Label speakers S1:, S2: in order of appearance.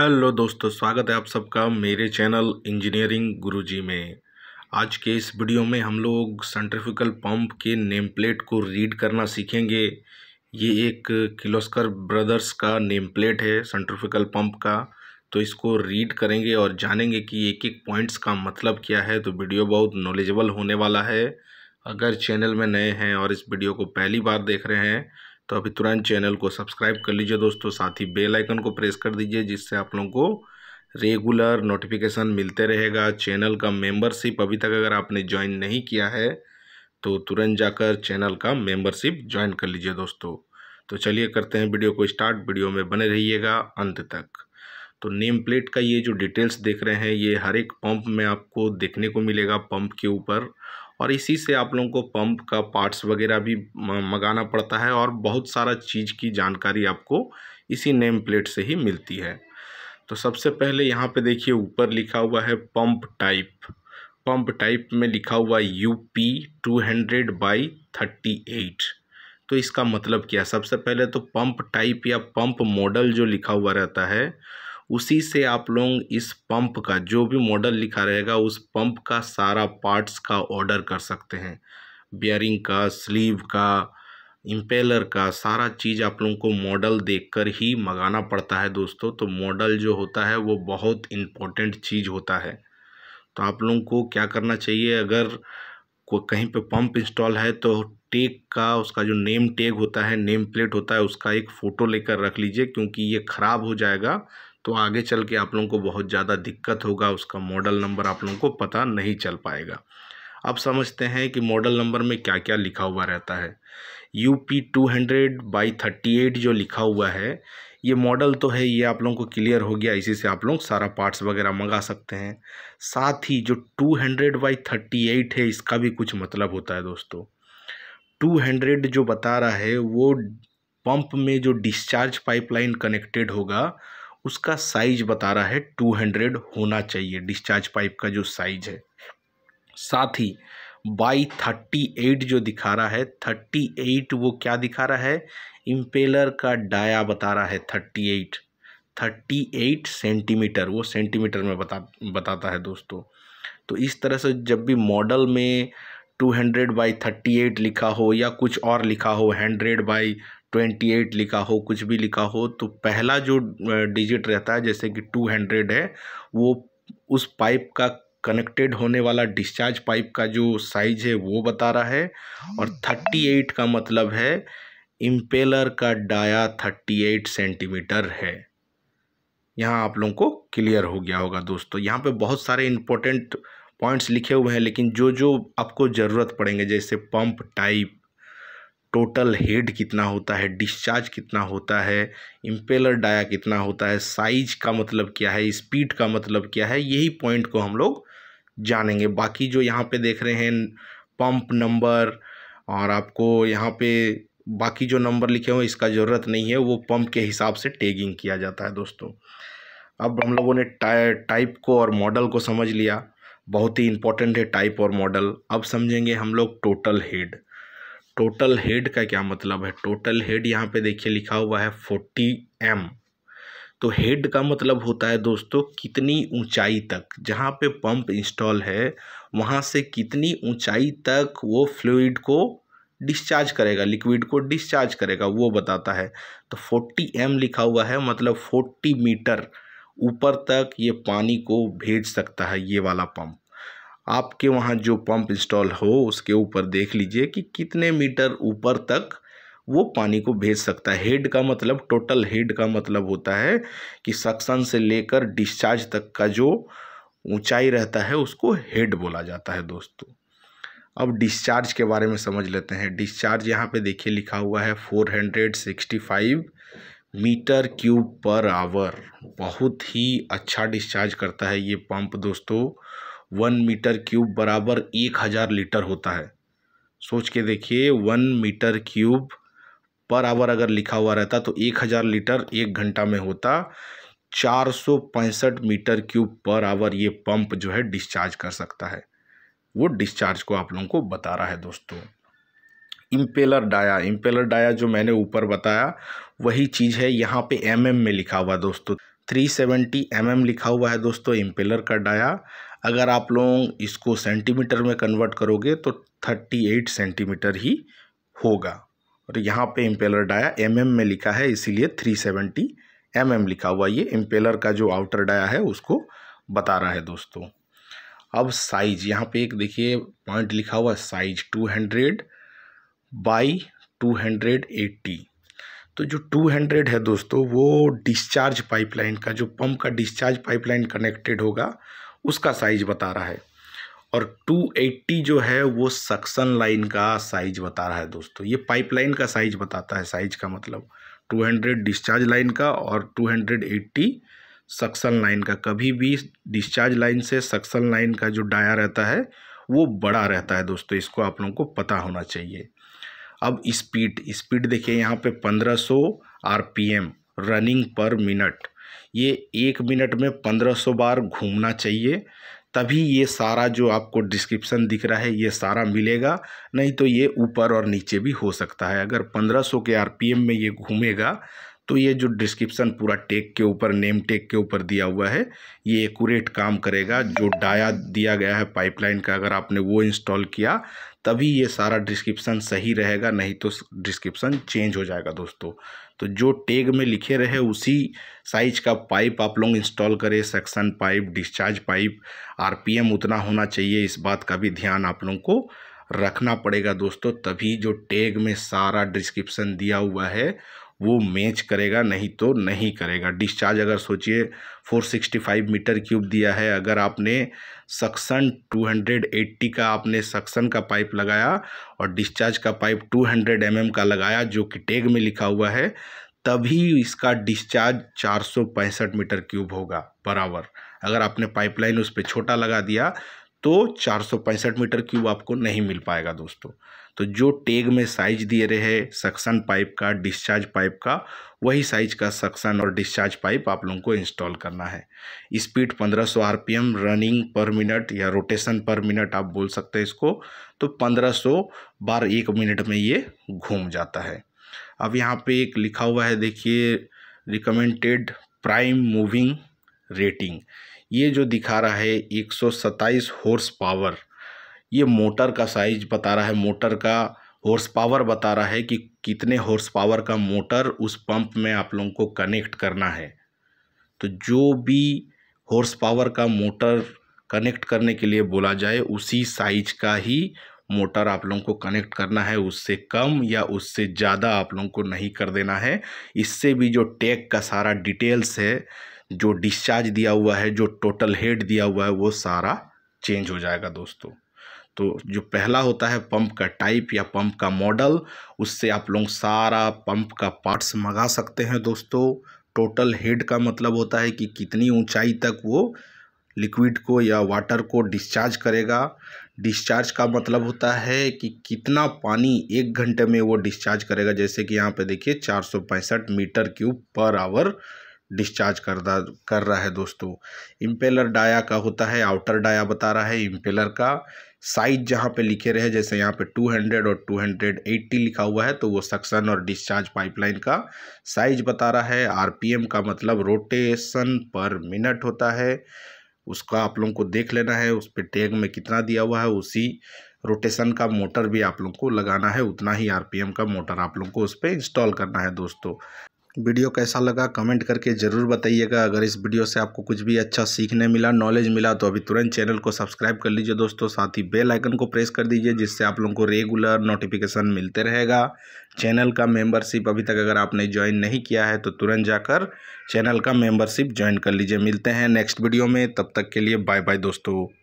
S1: hello दोस्तों स्वागत है आप सबका मेरे चैनल इंजीनियरिंग गुरुजी में आज के इस वीडियो में हम लोग सेंट्रिफिकल पंप के नेम प्लेट को रीड करना सीखेंगे ये एक किलोस्कर ब्रदर्स का नेम प्लेट है सेंट्रिफिकल पंप का तो इसको रीड करेंगे और जानेंगे कि एक एक पॉइंट्स का मतलब क्या है तो वीडियो बहुत नॉलेजेबल होने वाला है अगर चैनल में नए हैं और इस वीडियो को पहली बार देख रहे हैं तो अभी तुरंत चैनल को सब्सक्राइब कर लीजिए दोस्तों साथ ही बेल आइकन को प्रेस कर दीजिए जिससे आप लोगों को रेगुलर नोटिफिकेशन मिलते रहेगा चैनल का मेंबरशिप अभी तक अगर आपने ज्वाइन नहीं किया है तो तुरंत जाकर चैनल का मेंबरशिप ज्वाइन कर लीजिए दोस्तों तो चलिए करते हैं वीडियो को स्टार्ट वीडियो में बने रहिएगा अंत तक तो नेम प्लेट का ये जो डिटेल्स देख रहे हैं ये हर एक पंप में आपको देखने को मिलेगा पंप के ऊपर और इसी से आप लोगों को पंप का पार्ट्स वगैरह भी मंगाना पड़ता है और बहुत सारा चीज़ की जानकारी आपको इसी नेम प्लेट से ही मिलती है तो सबसे पहले यहाँ पे देखिए ऊपर लिखा हुआ है पंप टाइप पंप टाइप में लिखा हुआ U P two hundred by thirty eight तो इसका मतलब क्या सबसे पहले तो पंप टाइप या पंप मॉडल जो लिखा हुआ रहता है उसी से आप लोग इस पंप का जो भी मॉडल लिखा रहेगा उस पंप का सारा पार्ट्स का ऑर्डर कर सकते हैं बियरिंग का स्लीव का इम्पेलर का सारा चीज़ आप लोगों को मॉडल देखकर ही मंगाना पड़ता है दोस्तों तो मॉडल जो होता है वो बहुत इम्पोर्टेंट चीज़ होता है तो आप लोगों को क्या करना चाहिए अगर कोई कहीं पे पंप इंस्टॉल है तो टेग का उसका जो नेम टेग होता है नेम प्लेट होता है उसका एक फ़ोटो लेकर रख लीजिए क्योंकि ये ख़राब हो जाएगा तो आगे चल के आप लोगों को बहुत ज़्यादा दिक्कत होगा उसका मॉडल नंबर आप लोगों को पता नहीं चल पाएगा अब समझते हैं कि मॉडल नंबर में क्या क्या लिखा हुआ रहता है U P two hundred by thirty eight जो लिखा हुआ है ये मॉडल तो है ये आप लोगों को क्लियर हो गया इसी से आप लोग सारा पार्ट्स वगैरह मंगा सकते हैं साथ ही जो two hundred by thirty eight है इसका भी कुछ मतलब होता है दोस्तों टू हंड्रेड जो बता रहा है वो पंप में जो डिस्चार्ज पाइपलाइन कनेक्टेड होगा उसका साइज बता रहा है टू हंड्रेड होना चाहिए डिस्चार्ज पाइप का जो साइज है साथ ही बाई थर्टी एट जो दिखा रहा है थर्टी एट वो क्या दिखा रहा है इम्पेलर का डाया बता रहा है thirty eight thirty eight centimetre वो सेंटीमीटर में बता बताता है दोस्तों तो इस तरह से जब भी मॉडल में two hundred by thirty eight लिखा हो या कुछ और लिखा हो हंड्रेड बाई ट्वेंटी एट लिखा हो कुछ भी लिखा हो तो पहला जो डिजिट रहता है जैसे कि टू हंड्रेड है वो उस पाइप का कनेक्टेड होने वाला डिस्चार्ज पाइप का जो साइज है वो बता रहा है और थर्टी एट का मतलब है इम्पेलर का डाया थर्टी एट सेंटीमीटर है यहाँ आप लोगों को क्लियर हो गया होगा दोस्तों यहाँ पे बहुत सारे इम्पोर्टेंट पॉइंट्स लिखे हुए हैं लेकिन जो जो आपको ज़रूरत पड़ेंगे जैसे पंप टाइप टोटल हेड कितना होता है डिस्चार्ज कितना होता है इम्पेलर डाया कितना होता है साइज का मतलब क्या है स्पीड का मतलब क्या है यही पॉइंट को हम लोग जानेंगे बाकी जो यहाँ पे देख रहे हैं पंप नंबर और आपको यहाँ पे बाकी जो नंबर लिखे हुए इसका ज़रूरत नहीं है वो पंप के हिसाब से टैगिंग किया जाता है दोस्तों अब हम लोगों ने टाइ टाइप को और मॉडल को समझ लिया बहुत ही इंपॉर्टेंट है टाइप और मॉडल अब समझेंगे हम लोग टोटल हेड टोटल हेड का क्या मतलब है टोटल हेड यहाँ पे देखिए लिखा हुआ है फोर्टी एम तो हेड का मतलब होता है दोस्तों कितनी ऊंचाई तक जहाँ पे पंप इंस्टॉल है वहाँ से कितनी ऊंचाई तक वो फ्लूड को डिस्चार्ज करेगा लिक्विड को डिस्चार्ज करेगा वो बताता है तो फोर्टी एम लिखा हुआ है मतलब फोर्टी मीटर ऊपर तक ये पानी को भेज सकता है ये वाला पंप आपके वहाँ जो पंप इंस्टॉल हो उसके ऊपर देख लीजिए कि कितने मीटर ऊपर तक वो पानी को भेज सकता है हेड का मतलब टोटल हेड का मतलब होता है कि सक्शन से लेकर डिस्चार्ज तक का जो ऊंचाई रहता है उसको हेड बोला जाता है दोस्तों अब डिस्चार्ज के बारे में समझ लेते हैं डिस्चार्ज यहाँ पे देखिए लिखा हुआ है four hundred sixty five metre cube per hour बहुत ही अच्छा डिस्चार्ज करता है ये पंप दोस्तों वन मीटर क्यूब बराबर एक हज़ार लीटर होता है सोच के देखिए one metre cube per hour अगर लिखा हुआ रहता तो एक हज़ार लीटर एक घंटा में होता चार सौ पैंसठ मीटर क्यूब पर आवर ये पंप जो है डिस्चार्ज कर सकता है वो डिस्चार्ज को आप लोगों को बता रहा है दोस्तों इम्पेलर डाया इम्पेलर डाया जो मैंने ऊपर बताया वही चीज़ है यहाँ पे एमएम mm में लिखा हुआ दोस्तों 370 सेवेंटी mm लिखा हुआ है दोस्तों इम्पेलर का डाया अगर आप लोग इसको सेंटीमीटर में कन्वर्ट करोगे तो थर्टी एट सेंटीमीटर ही होगा और यहाँ पे इम्पेलर डाया एम mm में लिखा है इसीलिए थ्री सेवेंटी एम mm लिखा हुआ ये इम्पेलर का जो आउटर डाया है उसको बता रहा है दोस्तों अब साइज यहाँ पे एक देखिए पॉइंट लिखा हुआ size two hundred by two hundred eighty तो जो टू हंड्रेड है दोस्तों वो डिस्चार्ज पाइपलाइन का जो पंप का डिस्चार्ज पाइपलाइन कनेक्टेड होगा उसका साइज बता रहा है और 280 जो है वो सक्सन लाइन का साइज बता रहा है दोस्तों ये पाइपलाइन का साइज बताता है साइज का मतलब 200 डिस्चार्ज लाइन का और 280 सक्सन लाइन का कभी भी डिस्चार्ज लाइन से सक्सन लाइन का जो डाया रहता है वो बड़ा रहता है दोस्तों इसको आप लोगों को पता होना चाहिए अब स्पीड स्पीड देखिए यहाँ पे 1500 आरपीएम रनिंग पर मिनट ये एक मिनट में पंद्रह सौ बार घूमना चाहिए तभी ये सारा जो आपको डिस्क्रिप्शन दिख रहा है ये सारा मिलेगा नहीं तो ये ऊपर और नीचे भी हो सकता है अगर पंद्रह सौ के आर पी एम में ये घूमेगा तो ये जो डिस्क्रिप्शन पूरा टेक के ऊपर नेम टेक के ऊपर दिया हुआ है ये एकूरेट काम करेगा जो डाया दिया गया है पाइपलाइन का अगर आपने वो इंस्टॉल किया तभी ये सारा डिस्क्रिप्शन सही रहेगा नहीं तो डिस्क्रिप्शन चेंज हो जाएगा दोस्तों तो जो टेग में लिखे रहे उसी साइज का पाइप आप लोग इंस्टॉल करें section pipe discharge pipe RPM उतना होना चाहिए इस बात का भी ध्यान आप लोगों को रखना पड़ेगा दोस्तों तभी जो टेग में सारा डिस्क्रिप्शन दिया हुआ है वो मैच करेगा नहीं तो नहीं करेगा डिस्चार्ज अगर सोचिए 465 मीटर क्यूब दिया है अगर आपने सक्सन 280 का आपने सक्सन का पाइप लगाया और डिस्चार्ज का पाइप 200 हंड्रेड mm का लगाया जो कि टेग में लिखा हुआ है तभी इसका डिस्चार्ज चार मीटर क्यूब होगा बराबर अगर आपने पाइपलाइन उस पर छोटा लगा दिया तो चार मीटर क्यूब आपको नहीं मिल पाएगा दोस्तों तो जो टेग में साइज दिए रहे सक्सन पाइप का डिस्चार्ज पाइप का वही साइज का सक्सन और डिस्चार्ज पाइप आप लोगों को इंस्टॉल करना है speed 1500 RPM running per minute या रोटेशन पर मिनट आप बोल सकते हैं इसको तो 1500 बार एक मिनट में ये घूम जाता है अब यहाँ पे एक लिखा हुआ है देखिए रिकमेंडेड प्राइम मूविंग रेटिंग ये जो दिखा रहा है एक सौ हॉर्स पावर ये मोटर का साइज बता रहा है मोटर का हॉर्स पावर बता रहा है कि कितने हॉर्स पावर का मोटर उस पंप में आप लोगों को कनेक्ट करना है तो जो भी हॉर्स पावर का मोटर कनेक्ट करने के लिए बोला जाए उसी साइज का ही मोटर आप लोगों को कनेक्ट करना है उससे कम या उससे ज़्यादा आप लोगों को नहीं कर देना है इससे भी जो टैग का सारा डिटेल्स है जो डिस्चार्ज दिया हुआ है जो टोटल हेड दिया हुआ है वो सारा चेंज हो जाएगा दोस्तों तो जो पहला होता है पंप का टाइप या पंप का मॉडल उससे आप लोग सारा पंप का पार्ट्स मंगा सकते हैं दोस्तों टोटल हेड का मतलब होता है कि कितनी ऊंचाई तक वो लिक्विड को या वाटर को डिस्चार्ज करेगा डिस्चार्ज का मतलब होता है कि कितना पानी एक घंटे में वो डिस्चार्ज करेगा जैसे कि यहाँ पे देखिए चार metre cube per hour discharge कर दा कर रहा है दोस्तों इम्पेलर डाया का होता है आउटर डाया बता रहा है इम्पेलर का साइज जहाँ पे लिखे रहे जैसे यहाँ पे 200 और 280 लिखा हुआ है तो वो सक्शन और डिस्चार्ज पाइपलाइन का साइज बता रहा है आरपीएम का मतलब रोटेशन पर मिनट होता है उसका आप लोगों को देख लेना है उस पर टैग में कितना दिया हुआ है उसी रोटेशन का मोटर भी आप लोगों को लगाना है उतना ही आर का मोटर आप लोगों को उस पर इंस्टॉल करना है दोस्तों वीडियो कैसा लगा कमेंट करके ज़रूर बताइएगा अगर इस वीडियो से आपको कुछ भी अच्छा सीखने मिला नॉलेज मिला तो अभी तुरंत चैनल को सब्सक्राइब कर लीजिए दोस्तों साथ ही बेल आइकन को प्रेस कर दीजिए जिससे आप लोगों को रेगुलर नोटिफिकेशन मिलते रहेगा चैनल का मेंबरशिप अभी तक अगर आपने ज्वाइन नहीं किया है तो तुरंत जाकर चैनल का मेंबरशिप ज्वाइन कर लीजिए मिलते हैं नेक्स्ट वीडियो में तब तक के लिए बाय बाय दोस्तों